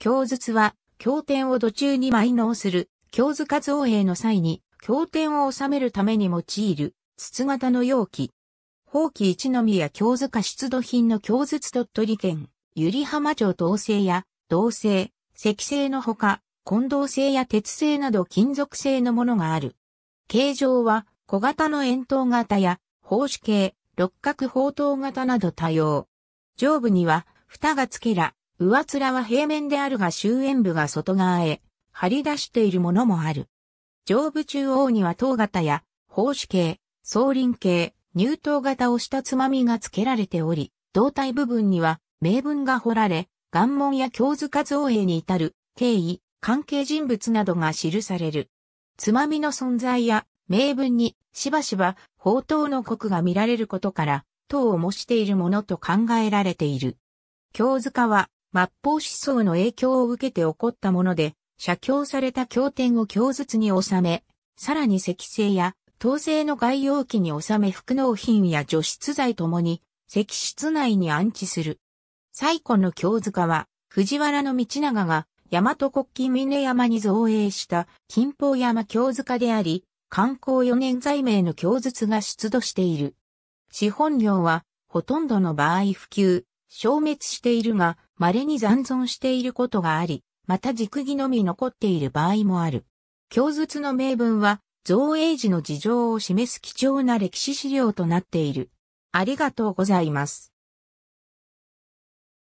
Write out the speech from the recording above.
経筒は、経典を土中に埋納する、京図活応兵の際に、経典を収めるために用いる、筒型の容器。法規一宮経図化出土品の経図鳥取県、百合浜町銅製や、銅製、石製のほか、混同製や鉄製など金属製のものがある。形状は、小型の円筒型や、宝手形、六角宝筒型など多様。上部には、蓋が付けら、上面は平面であるが終焉部が外側へ張り出しているものもある。上部中央には塔型や宝珠形、総輪形、入塔型をしたつまみが付けられており、胴体部分には名文が彫られ、願文や京塚造営に至る経緯、関係人物などが記される。つまみの存在や名文にしばしば宝刀の国が見られることから、塔を模しているものと考えられている。京塚は末法思想の影響を受けて起こったもので、写経された経典を経術に収め、さらに石製や陶製の概要器に収め服納品や除湿剤ともに、石室内に安置する。最古の経塚は、藤原道長が、大和国旗峰山に造営した金宝山経塚であり、観光4年在名の経術が出土している。資本量は、ほとんどの場合普及、消滅しているが、稀に残存していることがあり、また軸木のみ残っている場合もある。供述の名文は、造営時の事情を示す貴重な歴史資料となっている。ありがとうございます。